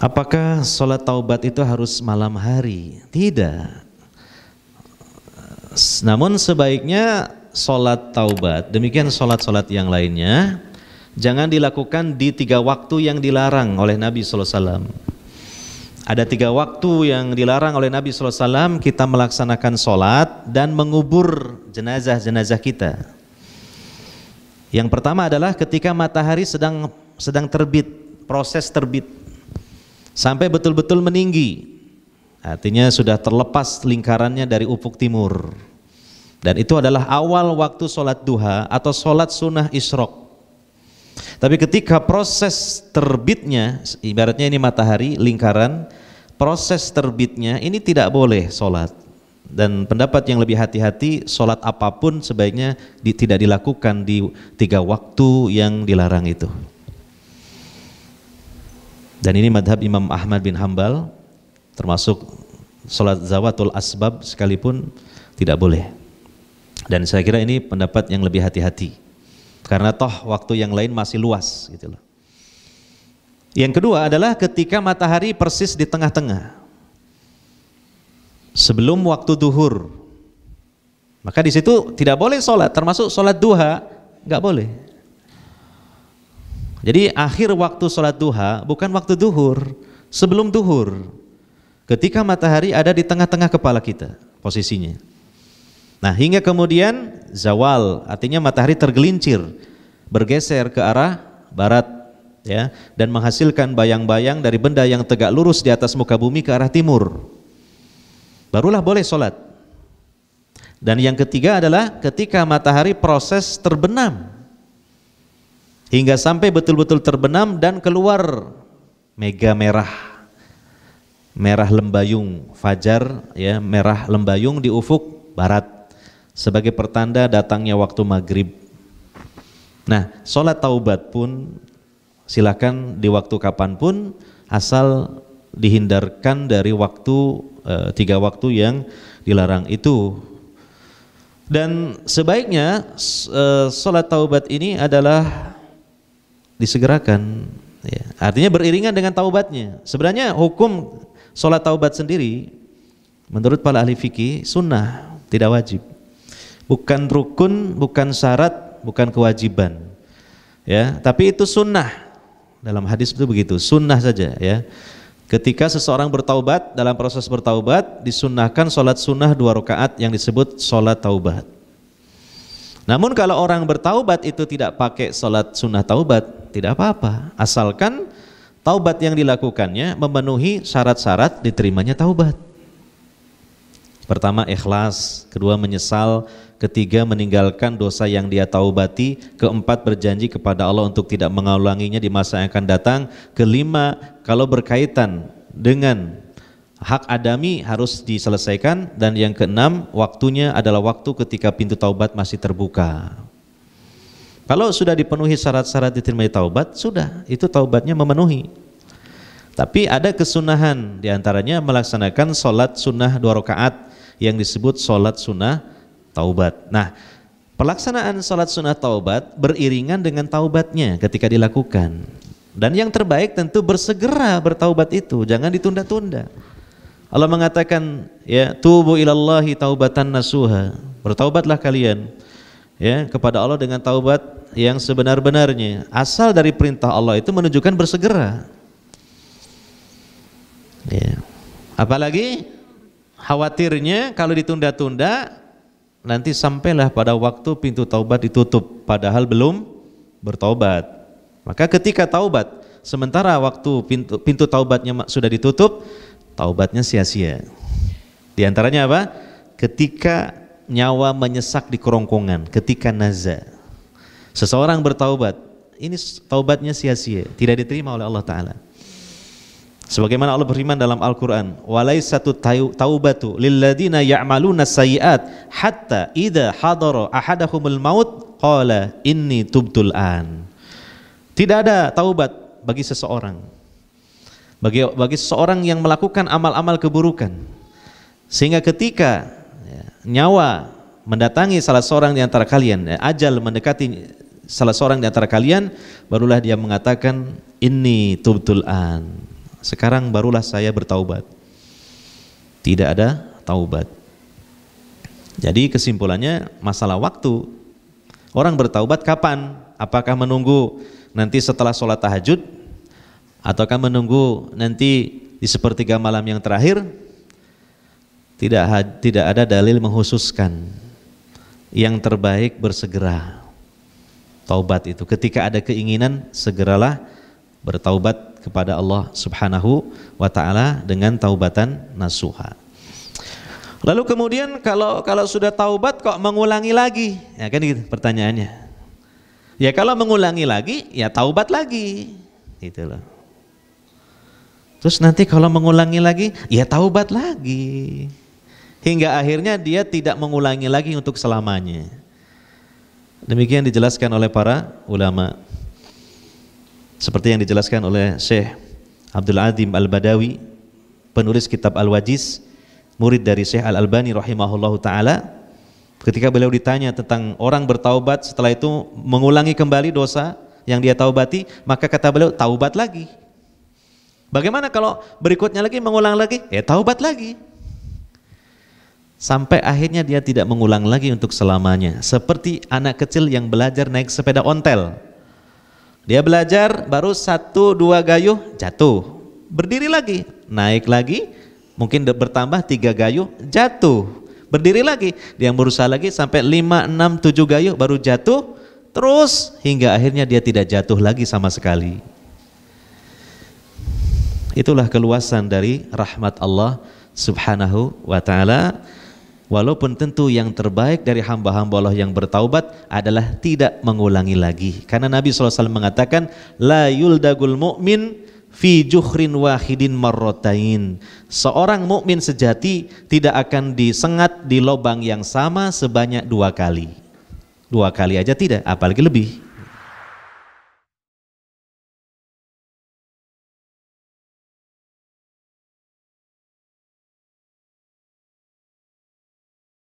Apakah sholat taubat itu harus malam hari? Tidak. Namun sebaiknya sholat taubat, demikian sholat-sholat yang lainnya, jangan dilakukan di tiga waktu yang dilarang oleh Nabi SAW. Ada tiga waktu yang dilarang oleh Nabi SAW kita melaksanakan sholat dan mengubur jenazah-jenazah kita. Yang pertama adalah ketika matahari sedang sedang terbit, proses terbit sampai betul-betul meninggi. Artinya sudah terlepas lingkarannya dari ufuk timur. Dan itu adalah awal waktu sholat duha atau sholat sunnah isrok. Tapi ketika proses terbitnya, ibaratnya ini matahari, lingkaran, proses terbitnya ini tidak boleh sholat. Dan pendapat yang lebih hati-hati, sholat apapun sebaiknya di, tidak dilakukan di tiga waktu yang dilarang itu. Dan ini madhab Imam Ahmad bin Hambal, termasuk sholat zawatul asbab sekalipun tidak boleh. Dan saya kira ini pendapat yang lebih hati-hati. Karena toh waktu yang lain masih luas gitu loh. Yang kedua adalah ketika matahari persis di tengah-tengah. Sebelum waktu duhur. Maka di situ tidak boleh sholat, termasuk sholat duha, nggak boleh. Jadi akhir waktu sholat duha bukan waktu duhur, sebelum duhur. Ketika matahari ada di tengah-tengah kepala kita posisinya. Nah hingga kemudian zawal artinya matahari tergelincir bergeser ke arah barat ya dan menghasilkan bayang-bayang dari benda yang tegak lurus di atas muka bumi ke arah timur. Barulah boleh sholat. Dan yang ketiga adalah ketika matahari proses terbenam hingga sampai betul-betul terbenam dan keluar mega merah merah lembayung fajar ya merah lembayung di ufuk barat sebagai pertanda datangnya waktu maghrib nah sholat taubat pun silakan di waktu kapanpun asal dihindarkan dari waktu e, tiga waktu yang dilarang itu dan sebaiknya e, sholat taubat ini adalah disegerakan ya. Artinya beriringan dengan taubatnya. Sebenarnya hukum sholat taubat sendiri menurut para ahli fikih sunnah, tidak wajib. Bukan rukun, bukan syarat, bukan kewajiban. Ya, tapi itu sunnah. Dalam hadis itu begitu, sunnah saja ya. Ketika seseorang bertaubat, dalam proses bertaubat disunahkan sholat sunnah dua rakaat yang disebut sholat taubat. Namun kalau orang bertaubat itu tidak pakai sholat sunnah taubat, tidak apa-apa. Asalkan taubat yang dilakukannya memenuhi syarat-syarat diterimanya taubat. Pertama ikhlas, kedua menyesal, ketiga meninggalkan dosa yang dia taubati, keempat berjanji kepada Allah untuk tidak mengulanginya di masa yang akan datang, kelima kalau berkaitan dengan hak adami harus diselesaikan dan yang keenam waktunya adalah waktu ketika pintu taubat masih terbuka. Kalau sudah dipenuhi syarat-syarat diterima taubat, sudah itu taubatnya memenuhi. Tapi ada kesunahan diantaranya melaksanakan sholat sunnah dua rakaat yang disebut sholat sunnah taubat. Nah, pelaksanaan sholat sunnah taubat beriringan dengan taubatnya ketika dilakukan. Dan yang terbaik tentu bersegera bertaubat itu, jangan ditunda-tunda. Allah mengatakan ya tubu ilallahi taubatan nasuha bertaubatlah kalian ya kepada Allah dengan taubat yang sebenar-benarnya asal dari perintah Allah itu menunjukkan bersegera ya apalagi khawatirnya kalau ditunda-tunda nanti sampailah pada waktu pintu taubat ditutup padahal belum bertaubat maka ketika taubat sementara waktu pintu pintu taubatnya sudah ditutup taubatnya sia-sia. Di antaranya apa? Ketika nyawa menyesak di kerongkongan, ketika naza. Seseorang bertaubat, ini taubatnya sia-sia, tidak diterima oleh Allah taala. Sebagaimana Allah berfirman dalam Al-Qur'an, "Walaisatu taubatu ladina ya'maluna sayiat hatta idza hadara ahadahumul maut qala inni tubtul an." Tidak ada taubat bagi seseorang bagi bagi seseorang yang melakukan amal-amal keburukan sehingga ketika ya, nyawa mendatangi salah seorang di antara kalian ya, ajal mendekati salah seorang di antara kalian barulah dia mengatakan ini tubtul an sekarang barulah saya bertaubat tidak ada taubat jadi kesimpulannya masalah waktu orang bertaubat kapan apakah menunggu nanti setelah sholat tahajud ataukah menunggu nanti di sepertiga malam yang terakhir tidak tidak ada dalil menghususkan yang terbaik bersegera taubat itu ketika ada keinginan segeralah bertaubat kepada Allah Subhanahu wa taala dengan taubatan nasuha lalu kemudian kalau kalau sudah taubat kok mengulangi lagi ya kan gitu pertanyaannya ya kalau mengulangi lagi ya taubat lagi gitu loh Terus nanti kalau mengulangi lagi, ya taubat lagi. Hingga akhirnya dia tidak mengulangi lagi untuk selamanya. Demikian dijelaskan oleh para ulama. Seperti yang dijelaskan oleh Syekh Abdul Azim Al-Badawi, penulis kitab Al-Wajiz, murid dari Syekh Al-Albani rahimahullahu taala. Ketika beliau ditanya tentang orang bertaubat setelah itu mengulangi kembali dosa yang dia taubati, maka kata beliau taubat lagi Bagaimana kalau berikutnya lagi mengulang lagi? Ya taubat lagi. Sampai akhirnya dia tidak mengulang lagi untuk selamanya. Seperti anak kecil yang belajar naik sepeda ontel. Dia belajar baru satu dua gayuh jatuh. Berdiri lagi, naik lagi, mungkin bertambah tiga gayuh jatuh. Berdiri lagi, dia berusaha lagi sampai lima enam tujuh gayuh baru jatuh. Terus hingga akhirnya dia tidak jatuh lagi sama sekali. Itulah keluasan dari rahmat Allah Subhanahu wa taala. Walaupun tentu yang terbaik dari hamba-hamba Allah yang bertaubat adalah tidak mengulangi lagi. Karena Nabi SAW mengatakan, La yuldagul mu'min fi juhrin wahidin marrotain. Seorang mukmin sejati tidak akan disengat di lobang yang sama sebanyak dua kali. Dua kali aja tidak, apalagi lebih.